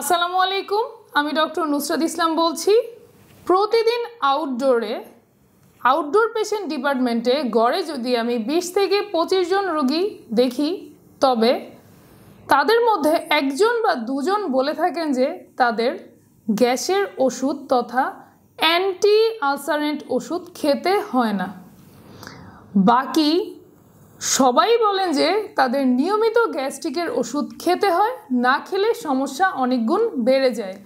আসসালামু আলাইকুম আমি ডক্টর নুসরাত ইসলাম বলছি প্রতিদিন আউটডোরে আউটডোর পেশেন্ট ডিপার্টমেন্টে গড়ে যদি আমি বিশ থেকে পঁচিশ জন রোগী দেখি তবে তাদের মধ্যে একজন বা দুজন বলে থাকেন যে তাদের গ্যাসের ওষুধ তথা অ্যান্টি আলসারেন্ট ওষুধ খেতে হয় না বাকি সবাই বলেন যে তাদের নিয়মিত গ্যাস্ট্রিকের ওষুধ খেতে হয় না খেলে সমস্যা অনেক গুণ বেড়ে যায়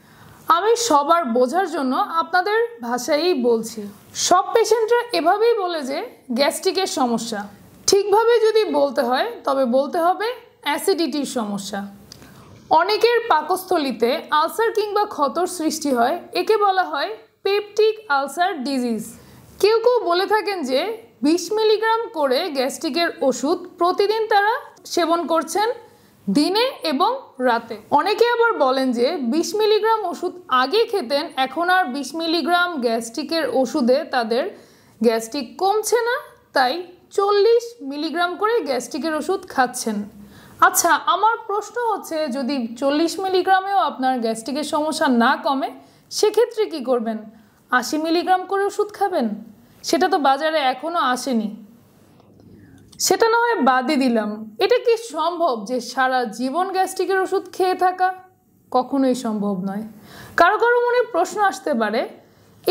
আমি সবার বোঝার জন্য আপনাদের ভাষায়ই বলছি সব পেশেন্টরা এভাবেই বলে যে গ্যাস্ট্রিকের সমস্যা ঠিকভাবে যদি বলতে হয় তবে বলতে হবে অ্যাসিডিটির সমস্যা অনেকের পাকস্থলিতে আলসার কিংবা ক্ষতর সৃষ্টি হয় একে বলা হয় পেপটিক আলসার ডিজিজ কেউ কেউ বলে থাকেন যে বিশ মিলিগ্রাম করে গ্যাস্ট্রিকের ওষুধ প্রতিদিন তারা সেবন করছেন দিনে এবং রাতে অনেকে আবার বলেন যে বিশ মিলিগ্রাম ওষুধ আগে খেতেন এখন আর বিশ মিলিগ্রাম গ্যাস্ট্রিকের ওষুধে তাদের গ্যাস্ট্রিক কমছে না তাই চল্লিশ মিলিগ্রাম করে গ্যাস্ট্রিকের ওষুধ খাচ্ছেন আচ্ছা আমার প্রশ্ন হচ্ছে যদি চল্লিশ মিলিগ্রামেও আপনার গ্যাস্ট্রিকের সমস্যা না কমে সেক্ষেত্রে কি করবেন আশি মিলিগ্রাম করে ওষুধ খাবেন সেটা তো বাজারে এখনও আসেনি সেটা না হয় বাদই দিলাম এটা কি সম্ভব যে সারা জীবন গ্যাস্ট্রিকের ওষুধ খেয়ে থাকা কখনোই সম্ভব নয় কারো কারো মনে প্রশ্ন আসতে পারে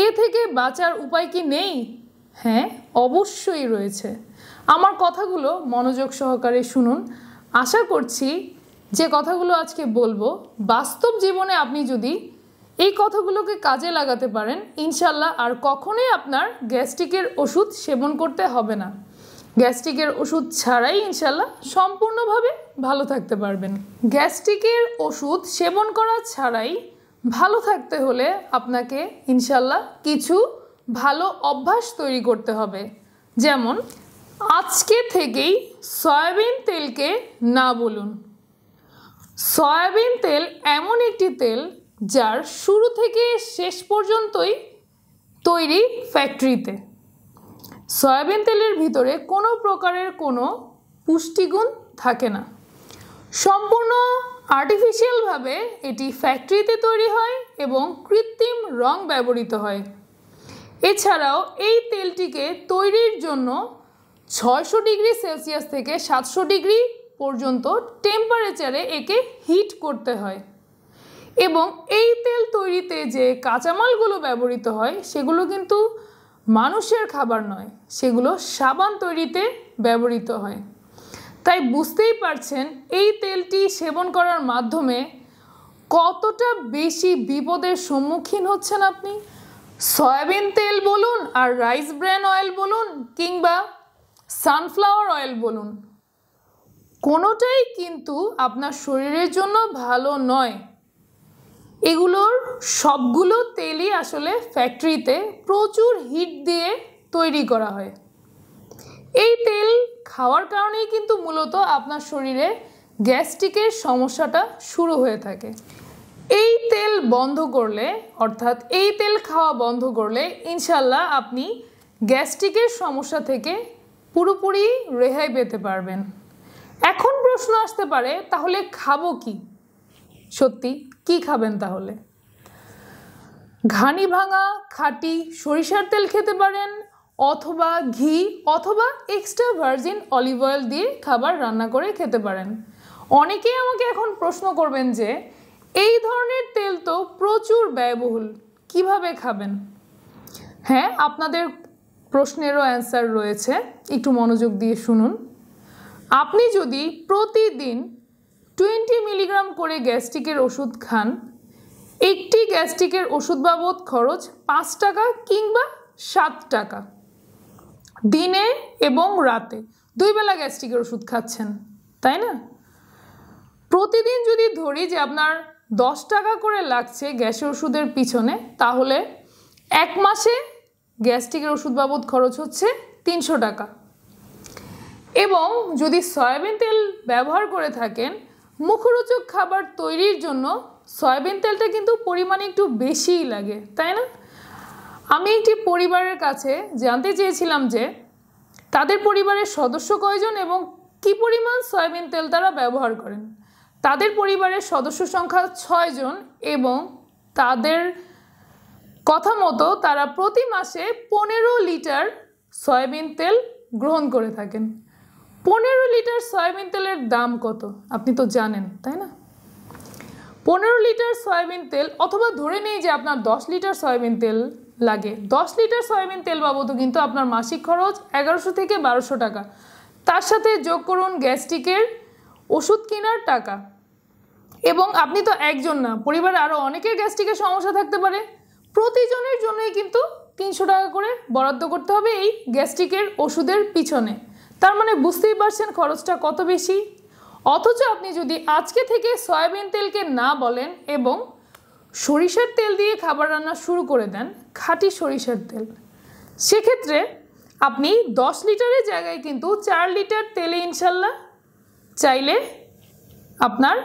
এ থেকে বাঁচার উপায় কি নেই হ্যাঁ অবশ্যই রয়েছে আমার কথাগুলো মনোযোগ সহকারে শুনুন আশা করছি যে কথাগুলো আজকে বলবো বাস্তব জীবনে আপনি যদি এই কথাগুলোকে কাজে লাগাতে পারেন ইনশাল্লাহ আর কখনোই আপনার গ্যাস্ট্রিকের ওষুধ সেবন করতে হবে না গ্যাস্ট্রিকের ওষুধ ছাড়াই ইনশাল্লাহ সম্পূর্ণভাবে ভালো থাকতে পারবেন গ্যাস্ট্রিকের ওষুধ সেবন করা ছাড়াই ভালো থাকতে হলে আপনাকে ইনশাল্লাহ কিছু ভালো অভ্যাস তৈরি করতে হবে যেমন আজকে থেকেই সয়াবিন তেলকে না বলুন সয়াবিন তেল এমন একটি তেল যার শুরু থেকে শেষ পর্যন্তই তৈরি ফ্যাক্টরিতে সয়াবিন তেলের ভিতরে কোনো প্রকারের কোনো পুষ্টিগুণ থাকে না সম্পূর্ণ আর্টিফিশিয়ালভাবে এটি ফ্যাক্টরিতে তৈরি হয় এবং কৃত্রিম রং ব্যবহৃত হয় এছাড়াও এই তেলটিকে তৈরির জন্য ছয়শো ডিগ্রি সেলসিয়াস থেকে সাতশো ডিগ্রি পর্যন্ত টেম্পারেচারে একে হিট করতে হয় এবং এই তেল তৈরিতে যে কাঁচামালগুলো ব্যবহৃত হয় সেগুলো কিন্তু মানুষের খাবার নয় সেগুলো সাবান তৈরিতে ব্যবহৃত হয় তাই বুঝতেই পারছেন এই তেলটি সেবন করার মাধ্যমে কতটা বেশি বিপদের সম্মুখীন হচ্ছেন আপনি সয়াবিন তেল বলুন আর রাইস ব্র্যান অয়েল বলুন কিংবা সানফ্লাওয়ার অয়েল বলুন কোনোটাই কিন্তু আপনার শরীরের জন্য ভালো নয় এগুলোর সবগুলো তেলই আসলে ফ্যাক্টরিতে প্রচুর হিট দিয়ে তৈরি করা হয় এই তেল খাওয়ার কারণেই কিন্তু মূলত আপনার শরীরে গ্যাস্ট্রিকের সমস্যাটা শুরু হয়ে থাকে এই তেল বন্ধ করলে অর্থাৎ এই তেল খাওয়া বন্ধ করলে ইনশাল্লাহ আপনি গ্যাস্ট্রিকের সমস্যা থেকে পুরোপুরি রেহাই পেতে পারবেন এখন প্রশ্ন আসতে পারে তাহলে খাবো কি সত্যি কি খাবেন তাহলে ঘানি ভাঙা খাটি সরিষার তেল খেতে পারেন অথবা ঘি অথবা এক্সট্রা ভার্জিন অলিভ অয়েল দিয়ে খাবার রান্না করে খেতে পারেন অনেকেই আমাকে এখন প্রশ্ন করবেন যে এই ধরনের তেল তো প্রচুর ব্যয়বহুল কিভাবে খাবেন হ্যাঁ আপনাদের প্রশ্নেরও অ্যান্সার রয়েছে একটু মনোযোগ দিয়ে শুনুন আপনি যদি প্রতিদিন টোয়েন্টি মিলিগ্রাম করে গ্যাস্ট্রিকের ওষুধ খান একটি গ্যাস্ট্রিকের ওষুধ বাবদ খরচ পাঁচ টাকা কিংবা সাত টাকা দিনে এবং রাতে দুই বেলা গ্যাস্ট্রিকের ওষুধ খাচ্ছেন তাই না প্রতিদিন যদি ধরি যে আপনার দশ টাকা করে লাগছে গ্যাসের ওষুধের পিছনে তাহলে এক মাসে গ্যাস্ট্রিকের ওষুধ বাবদ খরচ হচ্ছে তিনশো টাকা এবং যদি সয়াবিন তেল ব্যবহার করে থাকেন মুখরোচক খাবার তৈরির জন্য সয়াবিন তেলটা কিন্তু পরিমাণে একটু বেশিই লাগে তাই না আমি একটি পরিবারের কাছে জানতে চেয়েছিলাম যে তাদের পরিবারের সদস্য কয়জন এবং কি পরিমাণ সয়াবিন তেল তারা ব্যবহার করেন তাদের পরিবারের সদস্য সংখ্যা ছয়জন এবং তাদের কথা মতো তারা প্রতি মাসে পনেরো লিটার সয়াবিন তেল গ্রহণ করে থাকেন পনেরো লিটার সয়াবিন তেলের দাম কত আপনি তো জানেন তাই না পনেরো লিটার সয়াবিন তেল অথবা ধরে নেই যে আপনার দশ লিটার সয়াবিন তেল লাগে দশ লিটার সয়াবিন তেল বাবদ কিন্তু আপনার মাসিক খরচ এগারোশো থেকে বারোশো টাকা তার সাথে যোগ করুন গ্যাস্ট্রিকের ওষুধ কেনার টাকা এবং আপনি তো একজন না পরিবারে আরও অনেকের গ্যাস্ট্রিকের সমস্যা থাকতে পারে প্রতিজনের জন্যই কিন্তু তিনশো টাকা করে বরাদ্দ করতে হবে এই গ্যাস্ট্রিকের ওষুধের পিছনে তার মানে বুঝতেই পারছেন খরচটা কত বেশি অথচ আপনি যদি আজকে থেকে সয়াবিন তেলকে না বলেন এবং সরিষার তেল দিয়ে খাবার রান্না শুরু করে দেন খাঁটি সরিষার তেল সেক্ষেত্রে আপনি দশ লিটারের জায়গায় কিন্তু চার লিটার তেলে ইনশাল্লাহ চাইলে আপনার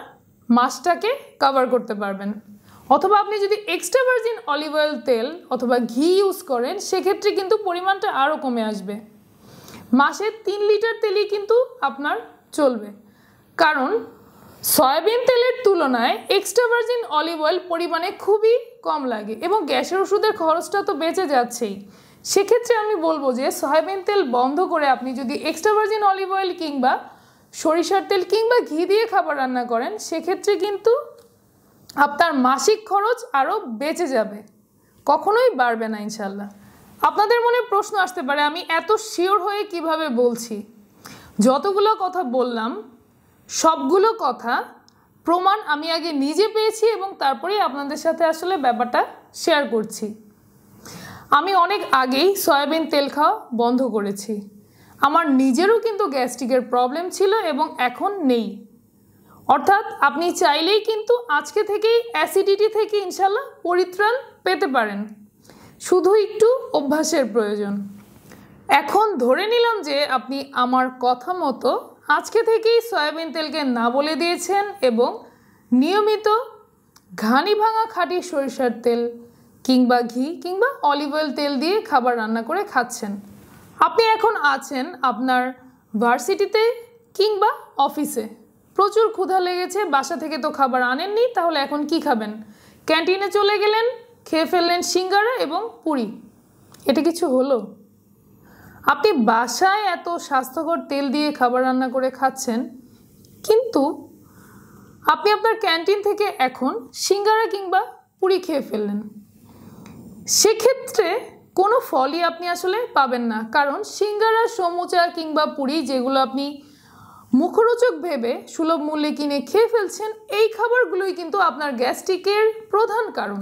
মাছটাকে কভার করতে পারবেন অথবা আপনি যদি এক্সট্রা ভার্জিন অলিভ অয়েল তেল অথবা ঘি ইউজ করেন সেক্ষেত্রে কিন্তু পরিমাণটা আরও কমে আসবে মাসে তিন লিটার তেলই কিন্তু আপনার চলবে কারণ সয়াবিন তেলের তুলনায় এক্সট্রা ভার্জিন অলিভ অয়েল পরিমাণে খুবই কম লাগে এবং গ্যাসের ওষুধের খরচটা তো বেঁচে যাচ্ছেই সেক্ষেত্রে আমি বলবো যে সয়াবিন তেল বন্ধ করে আপনি যদি এক্সট্রা ভার্জিন অলিভ অয়েল কিংবা সরিষার তেল কিংবা ঘি দিয়ে খাবার রান্না করেন সেক্ষেত্রে কিন্তু আপনার মাসিক খরচ আরও বেঁচে যাবে কখনোই বাড়বে না ইনশাল্লাহ আপনাদের মনে প্রশ্ন আসতে পারে আমি এত শিওর হয়ে কিভাবে বলছি যতগুলো কথা বললাম সবগুলো কথা প্রমাণ আমি আগে নিজে পেয়েছি এবং তারপরেই আপনাদের সাথে আসলে ব্যাপারটা শেয়ার করছি আমি অনেক আগেই সয়াবিন তেল খাওয়া বন্ধ করেছি আমার নিজেরও কিন্তু গ্যাস্ট্রিকের প্রবলেম ছিল এবং এখন নেই অর্থাৎ আপনি চাইলেই কিন্তু আজকে থেকেই অ্যাসিডিটি থেকে ইনশাল্লাহ পরিত্রাণ পেতে পারেন শুধু একটু অভ্যাসের প্রয়োজন এখন ধরে নিলাম যে আপনি আমার কথা মতো আজকে থেকেই সয়াবিন তেলকে না বলে দিয়েছেন এবং নিয়মিত ঘানি ভাঙা খাঁটি সরিষার তেল কিংবা ঘি কিংবা অলিভ অয়েল তেল দিয়ে খাবার রান্না করে খাচ্ছেন আপনি এখন আছেন আপনার ভার্সিটিতে কিংবা অফিসে প্রচুর ক্ষুধা লেগেছে বাসা থেকে তো খাবার আনেননি তাহলে এখন কি খাবেন ক্যান্টিনে চলে গেলেন খেয়ে ফেললেন সিঙ্গারা এবং পুরি এটা কিছু হলো আপনি বাসায় এত স্বাস্থ্যকর তেল দিয়ে খাবার রান্না করে খাচ্ছেন কিন্তু আপনি আপনার ক্যান্টিন থেকে এখন সিঙ্গারা কিংবা পুরি খেয়ে ফেললেন সেক্ষেত্রে কোনো ফলই আপনি আসলে পাবেন না কারণ সিঙ্গারা সমুচা কিংবা পুরি যেগুলো আপনি মুখরোচক ভেবে সুলভ মূল্যে কিনে খেয়ে ফেলছেন এই খাবারগুলোই কিন্তু আপনার গ্যাস্ট্রিকের প্রধান কারণ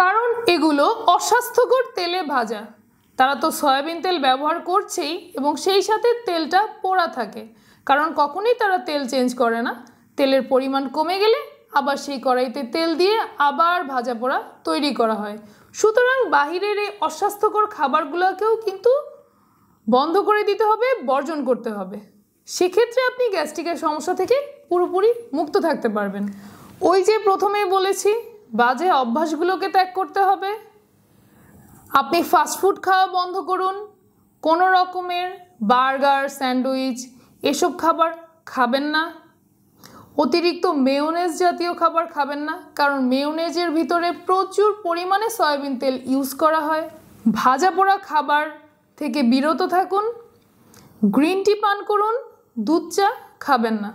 কারণ এগুলো অস্বাস্থ্যকর তেলে ভাজা তারা তো সয়াবিন তেল ব্যবহার করছেই এবং সেই সাথে তেলটা পোড়া থাকে কারণ কখনোই তারা তেল চেঞ্জ করে না তেলের পরিমাণ কমে গেলে আবার সেই কড়াইতে তেল দিয়ে আবার ভাজা পোড়া তৈরি করা হয় সুতরাং বাহিরের এই অস্বাস্থ্যকর খাবারগুলোকেও কিন্তু বন্ধ করে দিতে হবে বর্জন করতে হবে সেক্ষেত্রে আপনি গ্যাস্ট্রিকের সমস্যা থেকে পুরোপুরি মুক্ত থাকতে পারবেন ওই যে প্রথমে বলেছি বাজে অভ্যাসগুলোকে ত্যাগ করতে হবে আপনি ফাস্টফুড খাওয়া বন্ধ করুন কোনো রকমের বার্গার স্যান্ডউইচ এসব খাবার খাবেন না অতিরিক্ত মেয়োনেজ জাতীয় খাবার খাবেন না কারণ মেয়োনেজের ভিতরে প্রচুর পরিমাণে সয়াবিন তেল ইউজ করা হয় ভাজা পোড়া খাবার থেকে বিরত থাকুন গ্রিন টি পান করুন দুধ চা খাবেন না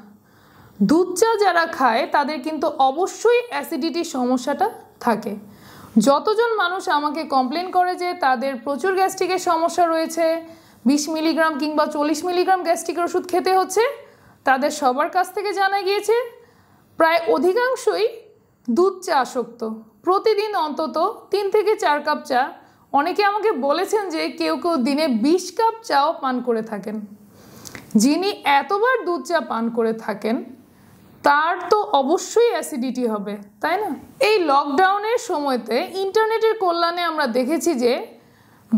দুধ চা যারা খায় তাদের কিন্তু অবশ্যই অ্যাসিডিটির সমস্যাটা থাকে যতজন মানুষ আমাকে কমপ্লেন করে যে তাদের প্রচুর গ্যাস্ট্রিকের সমস্যা রয়েছে বিশ মিলিগ্রাম কিংবা চল্লিশ মিলিগ্রাম গ্যাস্ট্রিকের ওষুধ খেতে হচ্ছে তাদের সবার কাছ থেকে জানা গিয়েছে প্রায় অধিকাংশই দুধ চা আসক্ত প্রতিদিন অন্তত তিন থেকে চার কাপ চা অনেকে আমাকে বলেছেন যে কেউ কেউ দিনে বিশ কাপ চাও পান করে থাকেন যিনি এতবার দুধ চা পান করে থাকেন তার তো অবশ্যই অ্যাসিডিটি হবে তাই না এই লকডাউনের সময়তে ইন্টারনেটের কল্যাণে আমরা দেখেছি যে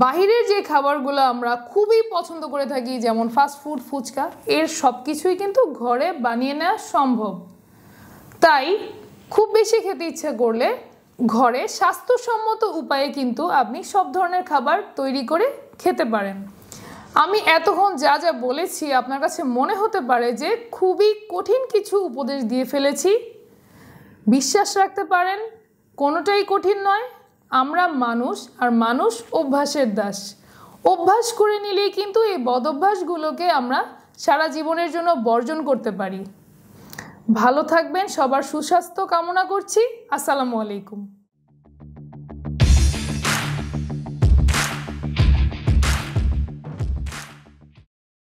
বাহিরের যে খাবারগুলো আমরা খুবই পছন্দ করে থাকি যেমন ফাস্টফুড ফুচকা এর সব কিছুই কিন্তু ঘরে বানিয়ে নেওয়া সম্ভব তাই খুব বেশি খেতে ইচ্ছে করলে ঘরে স্বাস্থ্যসম্মত উপায়ে কিন্তু আপনি সব ধরনের খাবার তৈরি করে খেতে পারেন আমি এতক্ষণ যা যা বলেছি আপনার কাছে মনে হতে পারে যে খুবই কঠিন কিছু উপদেশ দিয়ে ফেলেছি বিশ্বাস রাখতে পারেন কোনোটাই কঠিন নয় আমরা মানুষ আর মানুষ অভ্যাসের দাস অভ্যাস করে নিলেই কিন্তু এই বদভ্যাসগুলোকে আমরা সারা জীবনের জন্য বর্জন করতে পারি ভালো থাকবেন সবার সুস্বাস্থ্য কামনা করছি আসসালামু আলাইকুম